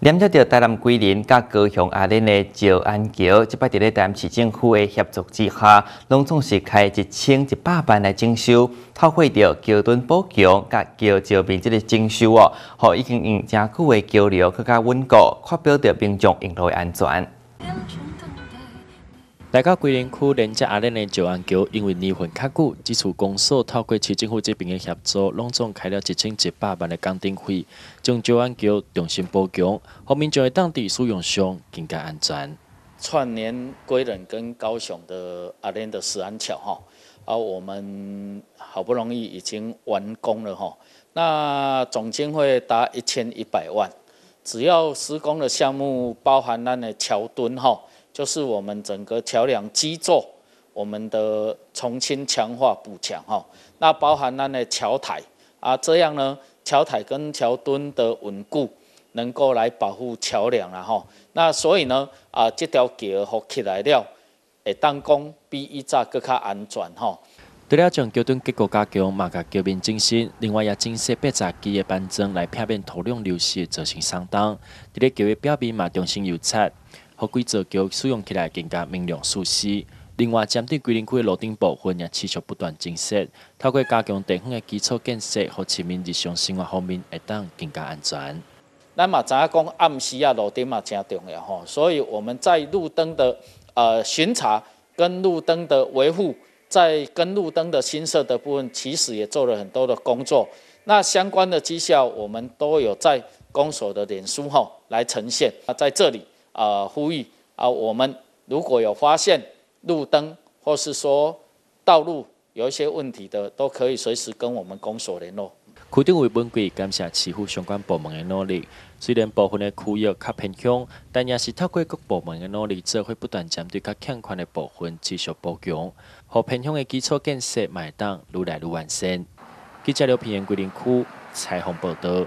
连接着台南龟林、甲高雄阿恁的石安桥，即摆伫咧台南市政府的协助之下，拢总是开一千一百万来征收，透费着桥墩保桥、甲桥桥面即个征收哦，互已经用真久的桥梁更加稳固，确保着民众路的安全。来到桂林区连接阿联的九安桥，因为年份较久，几处拱锁透过市政府这边的协助，拢总开了一千一百万的工程费，将九安桥重新补强。后面就会当地使用上更加安全。串联桂林跟高雄的阿联的石安桥，吼，啊，我们好不容易已经完工了，吼，那总经费达一千一百万，只要施工的项目包含咱的桥墩，吼。就是我们整个桥梁基座，我们的重新强化补强哈。那包含那呢桥台啊，这样呢桥台跟桥墩的稳固，能够来保护桥梁了哈。那所以呢啊，这条桥合起来了，诶，当工比以早更加安全哈。除了将桥墩结构加强，马甲桥面精心，另外也整些八杂机的板砖来片面透量流失造成相当。这个桥的表面嘛，重新油漆。合规则桥使用起来更加明亮舒适。另外，针对桂林区的路顶部分，也持续不断增设。透过加强地方的基础建设和市民日常生活方面，会当更加安全。那么，怎啊讲暗时啊，路灯嘛真重要吼。所以，我们在路灯的呃巡查、跟路灯的维护、在跟路灯的新设的部分，其实也做了很多的工作。那相关的绩效，我们都有在公所的脸书吼来呈现。那在这里。啊！呼吁啊！我们如果有发现路灯或是说道路有一些问题的，都可以随时跟我们公所联络。区丁为本季感谢市府相关部门的努力，虽然部分的区域较偏穷，但也是透过各部门的努力，只会不断针对较欠款的部分继续补强，和偏穷的基础建设埋单越来越完善。记者刘平，桂林区采访报道。